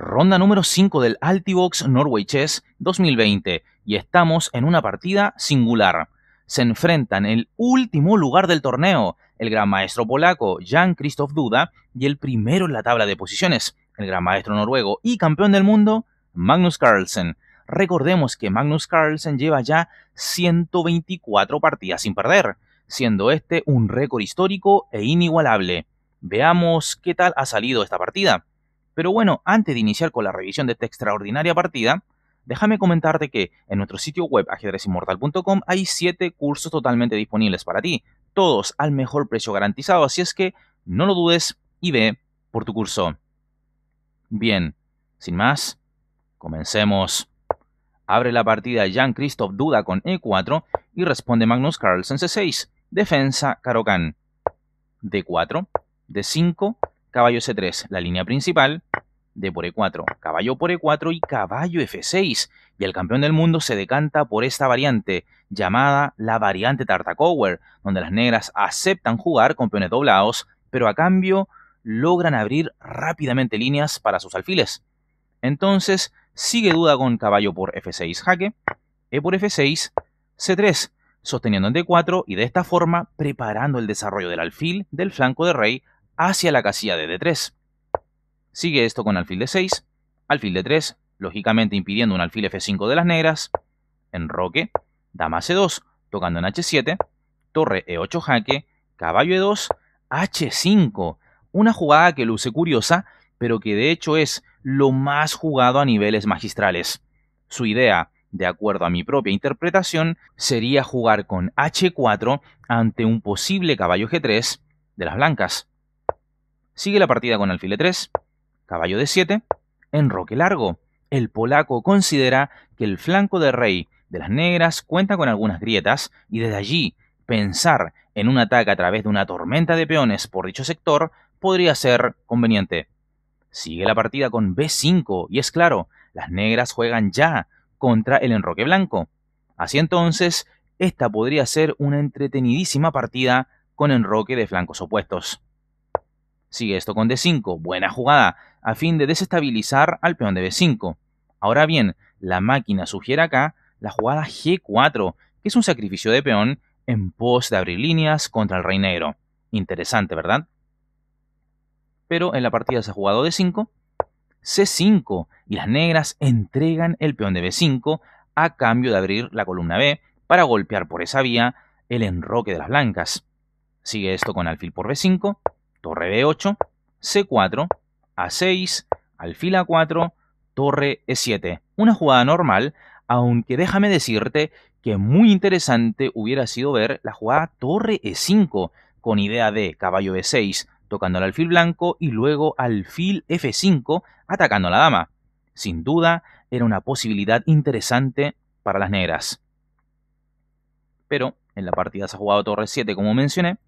Ronda número 5 del Altibox Norway Chess 2020 y estamos en una partida singular. Se enfrentan el último lugar del torneo, el gran maestro polaco Jan Christoph Duda y el primero en la tabla de posiciones, el gran maestro noruego y campeón del mundo Magnus Carlsen. Recordemos que Magnus Carlsen lleva ya 124 partidas sin perder, siendo este un récord histórico e inigualable. Veamos qué tal ha salido esta partida. Pero bueno, antes de iniciar con la revisión de esta extraordinaria partida, déjame comentarte que en nuestro sitio web ajedrezinmortal.com hay 7 cursos totalmente disponibles para ti, todos al mejor precio garantizado, así es que no lo dudes y ve por tu curso. Bien, sin más, comencemos. Abre la partida jean christoph Duda con E4 y responde Magnus Carlsen C6. Defensa Karokan. D4, D5, caballo C3, la línea principal, de por E4, caballo por E4 y caballo F6, y el campeón del mundo se decanta por esta variante, llamada la variante Tartakower, donde las negras aceptan jugar con peones doblados, pero a cambio logran abrir rápidamente líneas para sus alfiles. Entonces, sigue duda con caballo por F6 jaque, E por F6, C3, sosteniendo en D4 y de esta forma preparando el desarrollo del alfil del flanco de rey hacia la casilla de D3. Sigue esto con alfil de 6, alfil de 3, lógicamente impidiendo un alfil F5 de las negras, enroque, dama C2, tocando en H7, torre E8 jaque, caballo E2, H5. Una jugada que luce curiosa, pero que de hecho es lo más jugado a niveles magistrales. Su idea, de acuerdo a mi propia interpretación, sería jugar con H4 ante un posible caballo G3 de las blancas. Sigue la partida con alfil de 3 caballo de 7, enroque largo. El polaco considera que el flanco de rey de las negras cuenta con algunas grietas y desde allí pensar en un ataque a través de una tormenta de peones por dicho sector podría ser conveniente. Sigue la partida con B5 y es claro, las negras juegan ya contra el enroque blanco. Así entonces, esta podría ser una entretenidísima partida con enroque de flancos opuestos. Sigue esto con D5, buena jugada, a fin de desestabilizar al peón de B5. Ahora bien, la máquina sugiere acá la jugada G4, que es un sacrificio de peón en pos de abrir líneas contra el rey negro. Interesante, ¿verdad? Pero en la partida se ha jugado D5, C5, y las negras entregan el peón de B5 a cambio de abrir la columna B para golpear por esa vía el enroque de las blancas. Sigue esto con alfil por B5, torre B8, C4, a6, alfil A4, torre E7. Una jugada normal, aunque déjame decirte que muy interesante hubiera sido ver la jugada torre E5 con idea de caballo E6 tocando al alfil blanco y luego alfil F5 atacando a la dama. Sin duda, era una posibilidad interesante para las negras. Pero en la partida se ha jugado torre 7 e como mencioné,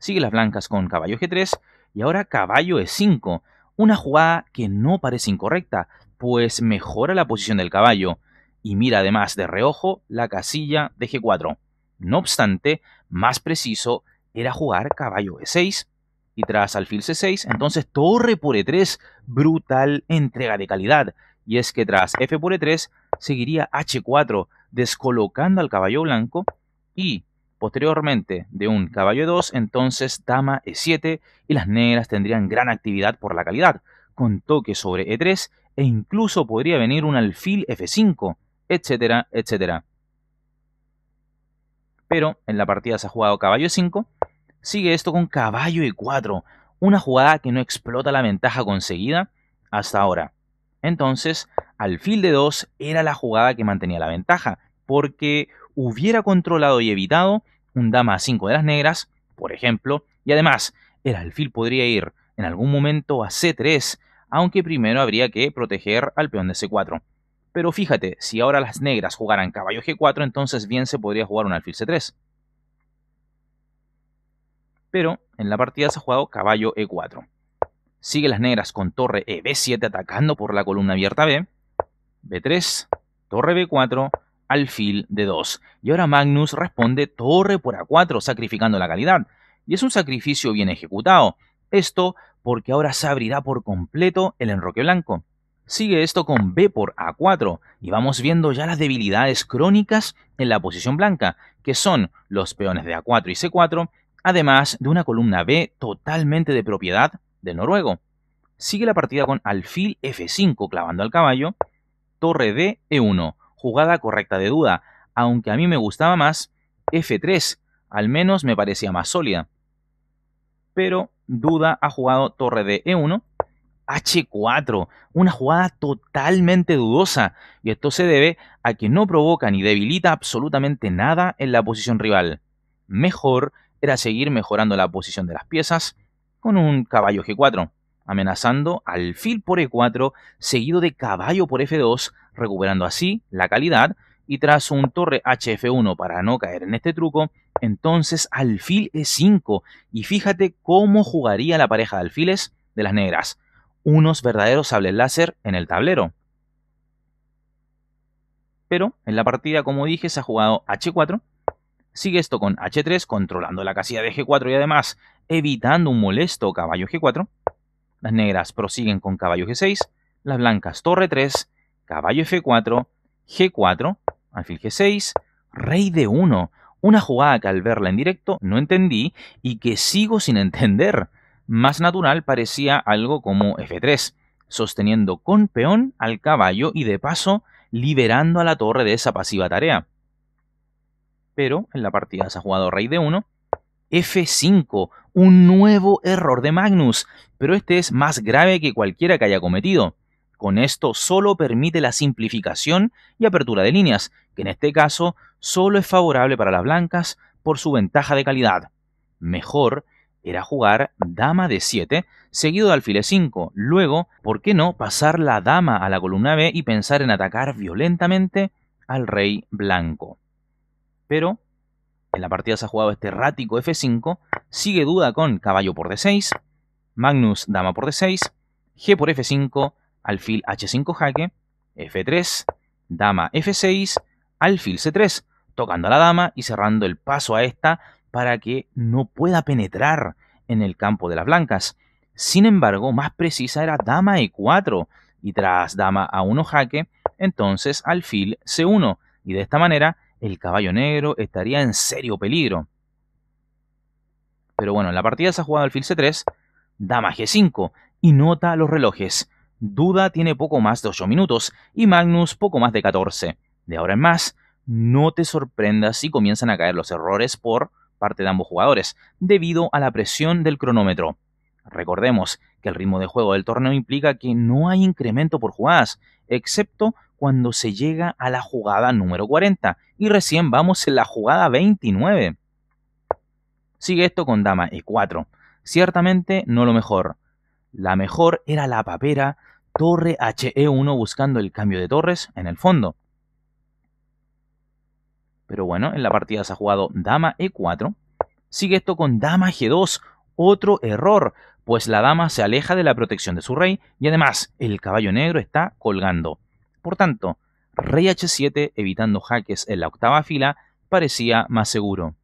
sigue las blancas con caballo G3 y ahora caballo E5, una jugada que no parece incorrecta, pues mejora la posición del caballo y mira además de reojo la casilla de G4. No obstante, más preciso era jugar caballo E6 y tras alfil C6, entonces torre por E3, brutal entrega de calidad. Y es que tras F por E3 seguiría H4, descolocando al caballo blanco y Posteriormente, de un caballo E2, entonces dama E7 y las negras tendrían gran actividad por la calidad, con toque sobre E3 e incluso podría venir un alfil F5, etcétera, etcétera. Pero en la partida se ha jugado caballo E5, sigue esto con caballo E4, una jugada que no explota la ventaja conseguida hasta ahora. Entonces, alfil de 2 era la jugada que mantenía la ventaja, porque hubiera controlado y evitado un dama a 5 de las negras, por ejemplo, y además el alfil podría ir en algún momento a C3, aunque primero habría que proteger al peón de C4. Pero fíjate, si ahora las negras jugaran caballo G4, entonces bien se podría jugar un alfil C3. Pero en la partida se ha jugado caballo E4. Sigue las negras con torre EB7 atacando por la columna abierta B. B3, torre B4, alfil de 2. Y ahora Magnus responde torre por a4 sacrificando la calidad. Y es un sacrificio bien ejecutado. Esto porque ahora se abrirá por completo el enroque blanco. Sigue esto con B por A4 y vamos viendo ya las debilidades crónicas en la posición blanca, que son los peones de A4 y C4, además de una columna B totalmente de propiedad del noruego. Sigue la partida con alfil F5 clavando al caballo, torre D E1, jugada correcta de duda, aunque a mí me gustaba más F3, al menos me parecía más sólida. Pero duda ha jugado torre de E1, H4, una jugada totalmente dudosa, y esto se debe a que no provoca ni debilita absolutamente nada en la posición rival. Mejor era seguir mejorando la posición de las piezas con un caballo G4, amenazando al fil por E4 seguido de caballo por F2 recuperando así la calidad y tras un torre hf1 para no caer en este truco, entonces alfil e5 y fíjate cómo jugaría la pareja de alfiles de las negras, unos verdaderos sables láser en el tablero. Pero en la partida, como dije, se ha jugado h4, sigue esto con h3 controlando la casilla de g4 y además evitando un molesto caballo g4, las negras prosiguen con caballo g6, las blancas torre 3 caballo F4, G4, alfil G6, rey D1. Una jugada que al verla en directo no entendí y que sigo sin entender. Más natural parecía algo como F3, sosteniendo con peón al caballo y de paso liberando a la torre de esa pasiva tarea. Pero en la partida se ha jugado rey D1, F5, un nuevo error de Magnus, pero este es más grave que cualquiera que haya cometido. Con esto solo permite la simplificación y apertura de líneas, que en este caso solo es favorable para las blancas por su ventaja de calidad. Mejor era jugar dama de 7, seguido de alfile 5. Luego, ¿por qué no pasar la dama a la columna B y pensar en atacar violentamente al rey blanco? Pero en la partida se ha jugado este rático F5, sigue duda con caballo por D6, Magnus dama por D6, G por F5, alfil h5 jaque, f3, dama f6, alfil c3, tocando a la dama y cerrando el paso a esta para que no pueda penetrar en el campo de las blancas. Sin embargo, más precisa era dama e4 y tras dama a1 jaque, entonces alfil c1 y de esta manera el caballo negro estaría en serio peligro. Pero bueno, en la partida se ha jugado alfil c3, dama g5 y nota los relojes. Duda tiene poco más de 8 minutos y Magnus poco más de 14. De ahora en más, no te sorprendas si comienzan a caer los errores por parte de ambos jugadores, debido a la presión del cronómetro. Recordemos que el ritmo de juego del torneo implica que no hay incremento por jugadas, excepto cuando se llega a la jugada número 40 y recién vamos en la jugada 29. Sigue esto con dama e4. Ciertamente no lo mejor, la mejor era la papera torre HE1 buscando el cambio de torres en el fondo. Pero bueno, en la partida se ha jugado dama E4. Sigue esto con dama G2, otro error, pues la dama se aleja de la protección de su rey y además el caballo negro está colgando. Por tanto, rey H7 evitando jaques en la octava fila parecía más seguro.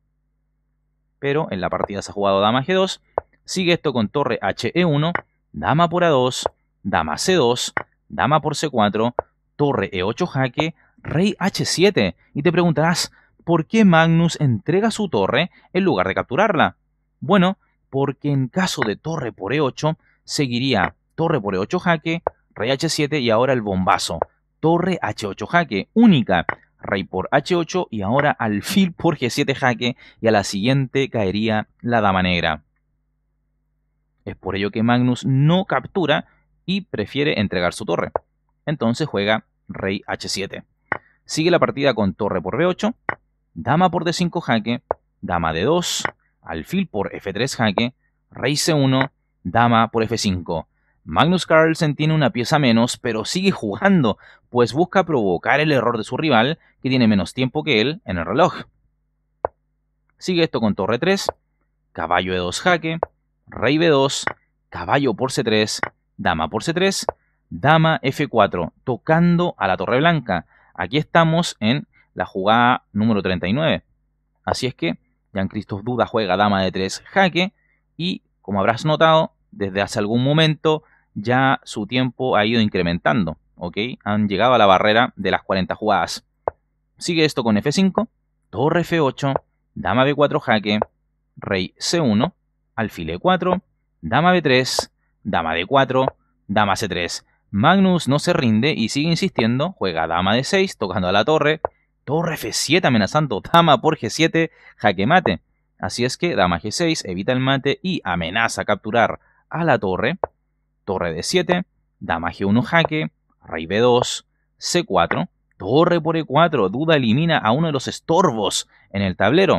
Pero en la partida se ha jugado dama G2, sigue esto con torre HE1 dama por a2, dama c2, dama por c4, torre e8 jaque, rey h7. Y te preguntarás, ¿por qué Magnus entrega su torre en lugar de capturarla? Bueno, porque en caso de torre por e8, seguiría torre por e8 jaque, rey h7 y ahora el bombazo. Torre h8 jaque, única, rey por h8 y ahora alfil por g7 jaque y a la siguiente caería la dama negra. Es por ello que Magnus no captura y prefiere entregar su torre. Entonces juega rey h7. Sigue la partida con torre por b8, dama por d5 jaque, dama d2, alfil por f3 jaque, rey c1, dama por f5. Magnus Carlsen tiene una pieza menos, pero sigue jugando, pues busca provocar el error de su rival, que tiene menos tiempo que él en el reloj. Sigue esto con torre 3, caballo e2 jaque, rey b2, caballo por c3, dama por c3, dama f4, tocando a la torre blanca. Aquí estamos en la jugada número 39. Así es que Jan Christoph Duda juega dama de 3 jaque y, como habrás notado, desde hace algún momento ya su tiempo ha ido incrementando. ¿ok? Han llegado a la barrera de las 40 jugadas. Sigue esto con f5, torre f8, dama b4 jaque, rey c1, alfil e4, dama b3, dama d4, dama c3. Magnus no se rinde y sigue insistiendo, juega dama d6, tocando a la torre, torre f7 amenazando dama por g7, jaque mate. Así es que dama g6 evita el mate y amenaza capturar a la torre, torre d7, dama g1 jaque, rey b2, c4, torre por e4, duda elimina a uno de los estorbos en el tablero.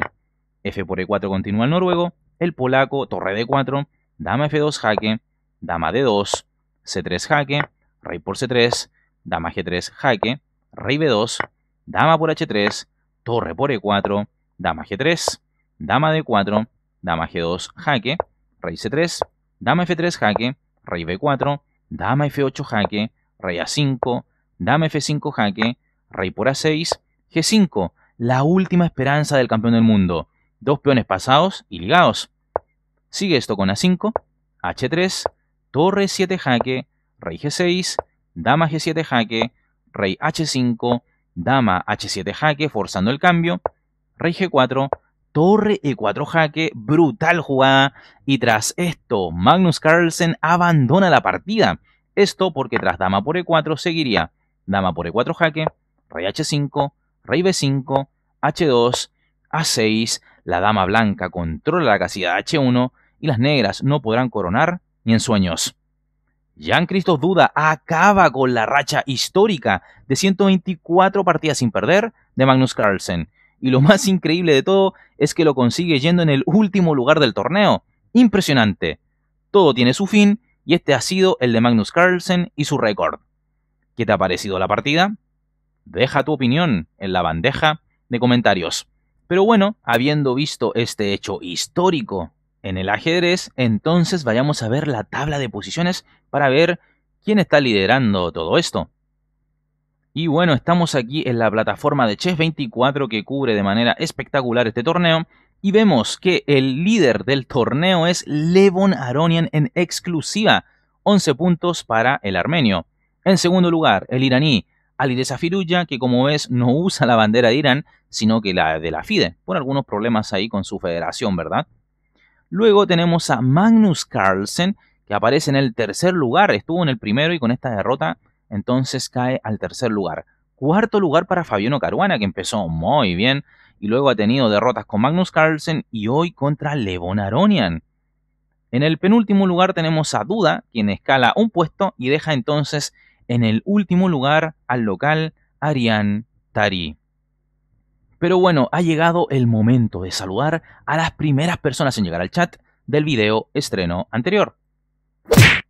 F por e4 continúa el noruego, el polaco torre d4, dama f2 jaque, dama d2, c3 jaque, rey por c3, dama g3 jaque, rey b2, dama por h3, torre por e4, dama g3, dama d4, dama g2 jaque, rey c3, dama f3 jaque, rey b4, dama f8 jaque, rey a5, dama f5 jaque, rey por a6, g5, la última esperanza del campeón del mundo dos peones pasados y ligados. Sigue esto con A5, H3, torre 7 jaque, rey G6, dama G7 jaque, rey H5, dama H7 jaque, forzando el cambio, rey G4, torre E4 jaque, brutal jugada, y tras esto Magnus Carlsen abandona la partida. Esto porque tras dama por E4 seguiría dama por E4 jaque, rey H5, rey B5, H2, A6, la dama blanca controla la casilla H1 y las negras no podrán coronar ni en sueños. Jean-Christophe Duda acaba con la racha histórica de 124 partidas sin perder de Magnus Carlsen. Y lo más increíble de todo es que lo consigue yendo en el último lugar del torneo. Impresionante. Todo tiene su fin y este ha sido el de Magnus Carlsen y su récord. ¿Qué te ha parecido la partida? Deja tu opinión en la bandeja de comentarios. Pero bueno, habiendo visto este hecho histórico en el ajedrez, entonces vayamos a ver la tabla de posiciones para ver quién está liderando todo esto. Y bueno, estamos aquí en la plataforma de Chess 24 que cubre de manera espectacular este torneo. Y vemos que el líder del torneo es Levon Aronian en exclusiva. 11 puntos para el armenio. En segundo lugar, el iraní Alireza Firulla, que como ves no usa la bandera de Irán, sino que la de la FIDE, por algunos problemas ahí con su federación, ¿verdad? Luego tenemos a Magnus Carlsen, que aparece en el tercer lugar, estuvo en el primero y con esta derrota entonces cae al tercer lugar. Cuarto lugar para Fabiano Caruana, que empezó muy bien y luego ha tenido derrotas con Magnus Carlsen y hoy contra Levon Aronian. En el penúltimo lugar tenemos a Duda, quien escala un puesto y deja entonces en el último lugar al local Arián Tari. Pero bueno, ha llegado el momento de saludar a las primeras personas en llegar al chat del video estreno anterior.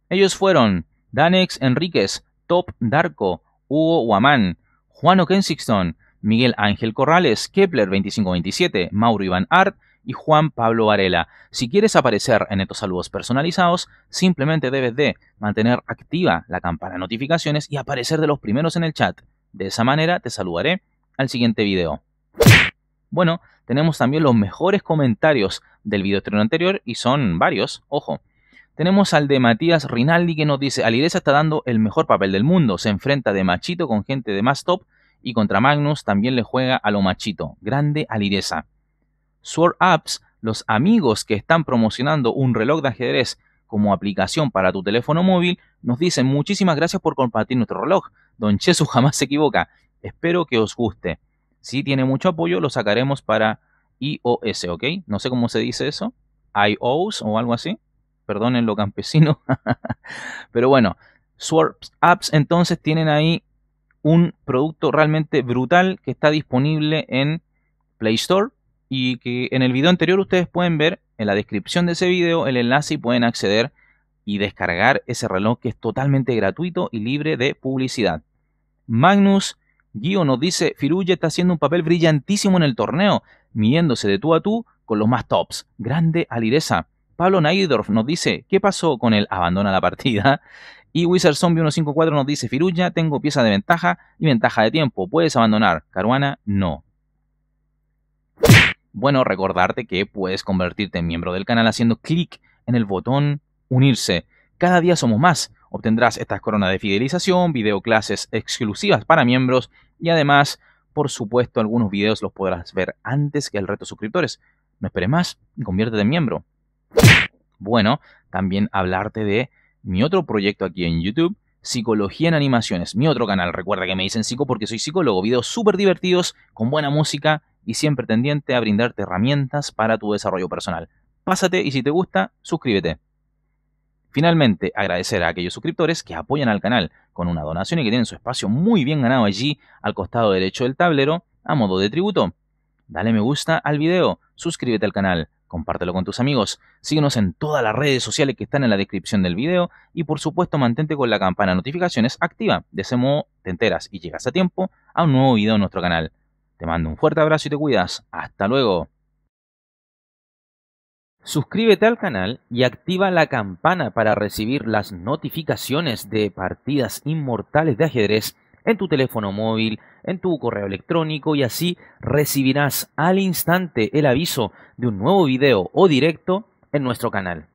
Ellos fueron Danex Enríquez, Top Darko, Hugo Huamán, Juan Kensington, Miguel Ángel Corrales, Kepler2527, Mauro Iván Art, y Juan Pablo Varela. Si quieres aparecer en estos saludos personalizados, simplemente debes de mantener activa la campana de notificaciones y aparecer de los primeros en el chat. De esa manera te saludaré al siguiente video. Bueno, tenemos también los mejores comentarios del video anterior y son varios, ojo. Tenemos al de Matías Rinaldi que nos dice, Alireza está dando el mejor papel del mundo, se enfrenta de machito con gente de más top y contra Magnus también le juega a lo machito. Grande Alireza. Sword Apps, los amigos que están promocionando un reloj de ajedrez como aplicación para tu teléfono móvil, nos dicen muchísimas gracias por compartir nuestro reloj. Don Chesu jamás se equivoca. Espero que os guste. Si tiene mucho apoyo, lo sacaremos para iOS, ¿ok? No sé cómo se dice eso. iOS o algo así. Perdonen lo campesino. Pero bueno, Sword Apps entonces tienen ahí un producto realmente brutal que está disponible en Play Store, y que en el video anterior ustedes pueden ver en la descripción de ese video el enlace y pueden acceder y descargar ese reloj que es totalmente gratuito y libre de publicidad. Magnus Gio nos dice, Firulla está haciendo un papel brillantísimo en el torneo, midiéndose de tú a tú con los más tops. Grande alireza. Pablo Naidorf nos dice, ¿qué pasó con él, abandona la partida? Y Wizard Zombie 154 nos dice, Firuya, tengo pieza de ventaja y ventaja de tiempo, puedes abandonar. Caruana, no. Bueno, recordarte que puedes convertirte en miembro del canal haciendo clic en el botón unirse. Cada día somos más. Obtendrás estas coronas de fidelización, video clases exclusivas para miembros y además, por supuesto, algunos videos los podrás ver antes que el de suscriptores. No esperes más y conviértete en miembro. Bueno, también hablarte de mi otro proyecto aquí en YouTube, Psicología en Animaciones, mi otro canal. Recuerda que me dicen psico porque soy psicólogo. Videos súper divertidos, con buena música y siempre tendiente a brindarte herramientas para tu desarrollo personal. Pásate y si te gusta, suscríbete. Finalmente, agradecer a aquellos suscriptores que apoyan al canal con una donación y que tienen su espacio muy bien ganado allí al costado derecho del tablero a modo de tributo. Dale me gusta al video, suscríbete al canal, compártelo con tus amigos, síguenos en todas las redes sociales que están en la descripción del video y por supuesto mantente con la campana de notificaciones activa. De ese modo te enteras y llegas a tiempo a un nuevo video en nuestro canal. Te mando un fuerte abrazo y te cuidas. Hasta luego. Suscríbete al canal y activa la campana para recibir las notificaciones de partidas inmortales de ajedrez en tu teléfono móvil, en tu correo electrónico y así recibirás al instante el aviso de un nuevo video o directo en nuestro canal.